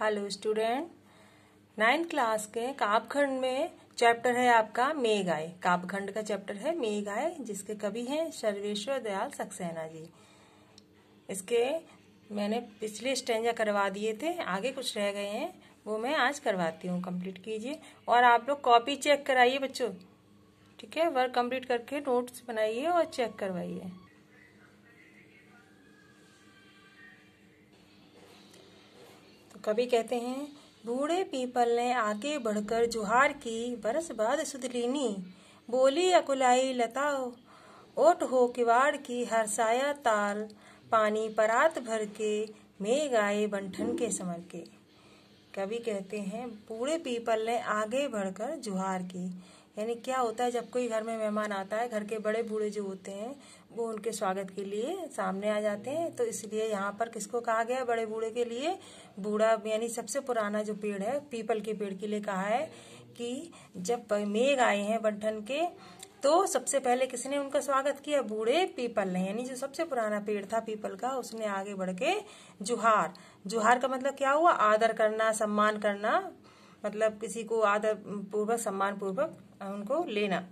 hello student ninth class के कापखंड में chapter है आपका मेघाय कापखंड का चैप्टर है मेघाय जिसके कवि हैं सर्वेश्वर दयाल सक्सेना जी इसके मैंने पिछले स्टेंजा करवा दिए थे आगे कुछ रह गए हैं वो मैं आज करवाती हूँ कंप्लीट कीजिए और आप लोग कॉपी चेक कराइए बच्चों ठीक है वर्क कंप्लीट करके नोट्स बनाइए और चेक करवाइए कवि कभी कहते हैं बूढ़े पीपल ने आगे बढ़कर जुहार की बरस बाद सुधलीनी बोली अकुलाई लताओ ओट हो किवाड़ की हरसाया ताल पानी परात भर के मेघ आए बंठन के समर के कभी कहते हैं बूढ़े पीपल ने आगे बढ़कर जुहार की यानी क्या होता है जब कोई घर में मेहमान आता है घर के बड़े बूढ़े जो होते हैं वो उनके स्वागत के लिए सामने आ जाते हैं तो इसलिए यहाँ पर किसको कहा गया बड़े बूढ़े के लिए बूढ़ा यानी सबसे पुराना जो पेड़ है पीपल के पेड़ के लिए कहा है कि जब मेघ आए हैं बंठन के तो सबसे पहले किसने उनका स्वागत किया बूढ़े पीपल ने यानी जो सबसे पुराना पेड़ था पीपल का उसने आगे बढ़ के जुहार जुहार का मतलब क्या हुआ आदर करना सम्मान करना मतलब किसी को आदर पूर्वक सम्मान पूर्वक उनको लेना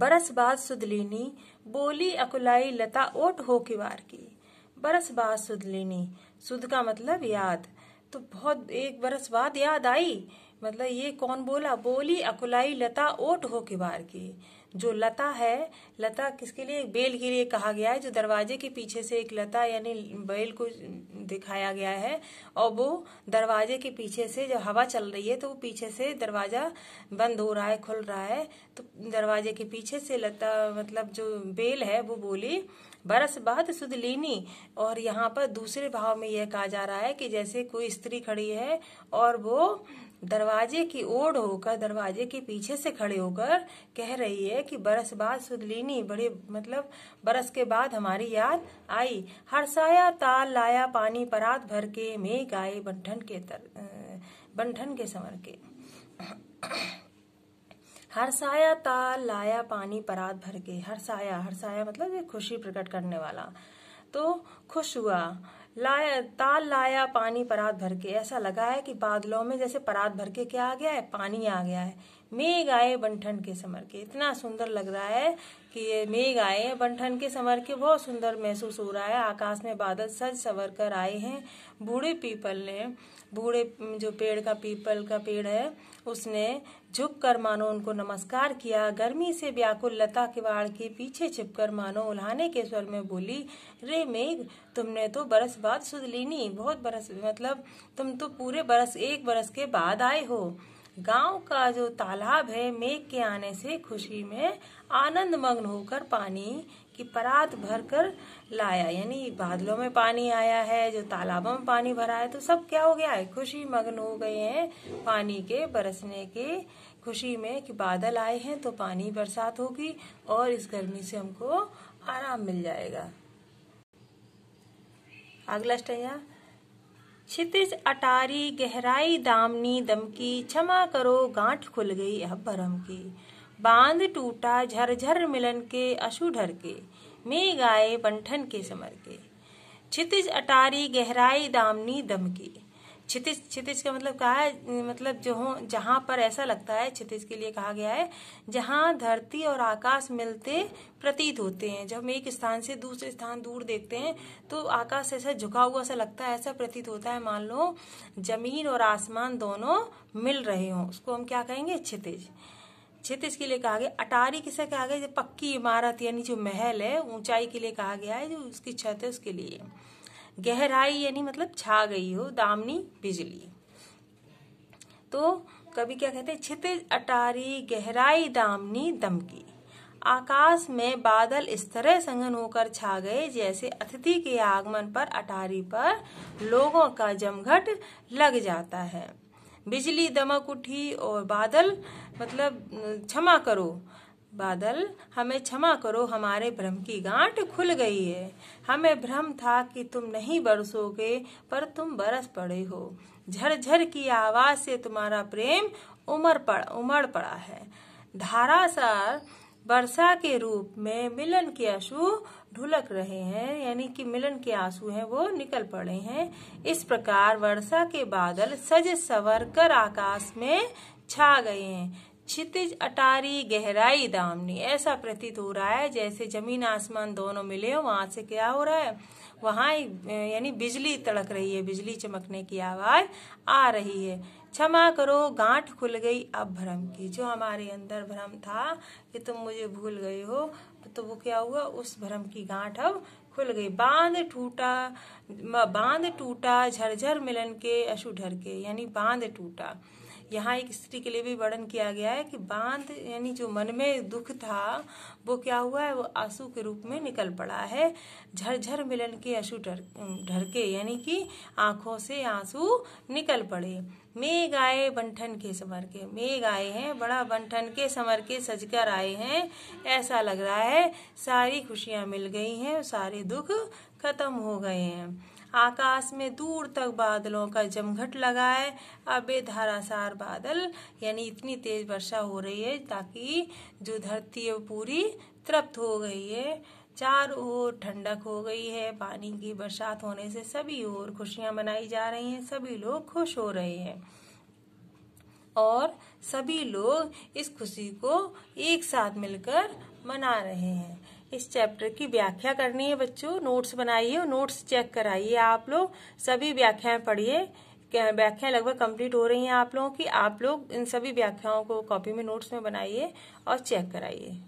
बरस बाद सुदलिनी बोली अकुलाई लता ओट हो किवार की बरस बाद सुदलिनी सुध का मतलब याद तो बहुत एक बरस बाद याद आई मतलब ये कौन बोला बोली अकुलाई लता ओट हो बार की जो लता है लता किसके लिए बेल के लिए कहा गया है जो दरवाजे के पीछे से एक लता यानी बेल को दिखाया गया है और वो दरवाजे के पीछे से जब हवा चल रही है तो वो पीछे से दरवाजा बंद हो रहा है खुल रहा है तो दरवाजे के पीछे से लता मतलब जो बेल है वो बोली बरस बाद सुध और यहाँ पर दूसरे भाव में यह कहा जा रहा है कि जैसे कोई स्त्री खड़ी है और वो दरवाजे की ओर होकर दरवाजे के पीछे से खड़े होकर कह रही है कि बरस बाद सुदलिनी बड़े मतलब बरस के बाद हमारी याद आई हरसाया ताल लाया पानी परात भर के मेघ आए बंठन के तर, बंठन के समर के हरसाया ताल लाया पानी परात भर के हरसाया हरसाया मतलब खुशी प्रकट करने वाला तो खुश हुआ लाया ताल लाया पानी परात भर के ऐसा लगा है कि बादलों में जैसे परात भर के क्या आ गया है पानी आ गया है मेघ आए बंठन के समर के इतना सुंदर लग रहा है कि ये मेघ आए बंठन के समर के बहुत सुंदर महसूस हो रहा है आकाश में बादल सज सवर कर आए हैं बूढ़े पीपल ने बूढ़े जो पेड़ का पीपल का पेड़ है उसने झुक कर मानो उनको नमस्कार किया गर्मी से व्याकुल लता किवाड़ के पीछे छिपकर मानो उल्हाने के स्वर में बोली रे मेघ तुमने तो बरस बाद सुध लीनी बहुत बरस मतलब तुम तो पूरे बरस एक बरस के बाद आए हो गांव का जो तालाब है मेघ के आने से खुशी में आनंद मग्न होकर पानी की परात भर कर लाया यानी बादलों में पानी आया है जो तालाबों में पानी भरा है तो सब क्या हो गया है खुशी मग्न हो गए हैं पानी के बरसने के खुशी में कि बादल आए हैं तो पानी बरसात होगी और इस गर्मी से हमको आराम मिल जाएगा अगला स्टैया क्षितिज अटारी गहराई दामनी दमकी क्षमा करो गांठ खुल गई अब भरम की बांध टूटा झरझर मिलन के अशु ढर के मे गाये बंठन के समर के क्षितिज अटारी गहराई दामनी दमकी क्षितिज क्षितिज का मतलब कहा है मतलब जो हो जहां पर ऐसा लगता है क्षितिज के लिए कहा गया है जहां धरती और आकाश मिलते प्रतीत होते हैं जब हम एक स्थान से दूसरे स्थान दूर देखते हैं तो आकाश ऐसा झुका हुआ सा लगता है ऐसा प्रतीत होता है मान लो जमीन और आसमान दोनों मिल रहे हों उसको हम क्या कहेंगे क्षितिज क्षितिज के लिए कहा गया अटारी किसे कहा गया जो पक्की इमारत यानी जो महल है ऊंचाई के लिए कहा गया है जो उसकी छत है उसके लिए गहराई यानी मतलब छा गई हो दामनी बिजली तो कभी क्या कहते हैं छितिज अटारी गहराई दामनी दमकी आकाश में बादल इस तरह संगन होकर छा गए जैसे अतिथि के आगमन पर अटारी पर लोगों का जमघट लग जाता है बिजली दमक उठी और बादल मतलब क्षमा करो बादल हमें क्षमा करो हमारे भ्रम की गांठ खुल गई है हमें भ्रम था कि तुम नहीं बरसोगे पर तुम बरस पड़े हो झरझर की आवाज से तुम्हारा प्रेम उमर पड़ उमड़ पड़ा है धारासार वर्षा के रूप में मिलन के आंसू ढुलक रहे हैं यानी कि मिलन के आंसू हैं वो निकल पड़े हैं इस प्रकार वर्षा के बादल सज सवर कर आकाश में छा गए हैं क्षितिज अटारी गहराई दामनी ऐसा प्रतीत हो रहा है जैसे जमीन आसमान दोनों मिले हो वहां से क्या हो रहा है वहां यानी बिजली तड़क रही है बिजली चमकने की आवाज आ रही है क्षमा करो गांठ खुल गई अब भ्रम की जो हमारे अंदर भ्रम था कि तुम मुझे भूल गए हो तो वो क्या हुआ उस भ्रम की गांठ अब खुल गई बांध टूटा बांध टूटा झरझर मिलन के अशुढर के यानी बांध टूटा यहाँ एक स्त्री के लिए भी वर्णन किया गया है कि बांध यानी जो मन में दुख था वो क्या हुआ है वो आंसू के रूप में निकल पड़ा है झरझर मिलन के अशु के यानी कि आंखों से आंसू निकल पड़े मेघ आए बंठन के समर के मेघ आए हैं बड़ा बंठन के समर के सजकर आए हैं ऐसा लग रहा है सारी खुशियां मिल गई हैं सारे दुख खत्म हो गए हैं आकाश में दूर तक बादलों का जमघट लगा है अब धारासार बादल यानी इतनी तेज वर्षा हो रही है ताकि जो धरती है वो पूरी तृप्त हो गई है चार ओर ठंडक हो गई है पानी की बरसात होने से सभी ओर खुशियां मनाई जा रही हैं सभी लोग खुश हो रहे हैं और सभी लोग इस खुशी को एक साथ मिलकर मना रहे हैं इस चैप्टर की व्याख्या करनी है बच्चों नोट्स बनाइए और नोट्स चेक कराइए आप लोग सभी व्याख्याएं पढ़िए व्याख्याएं लगभग कंप्लीट हो रही हैं आप लोगों की आप लोग इन सभी व्याख्याओं को कॉपी में नोट्स में बनाइए और चेक कराइए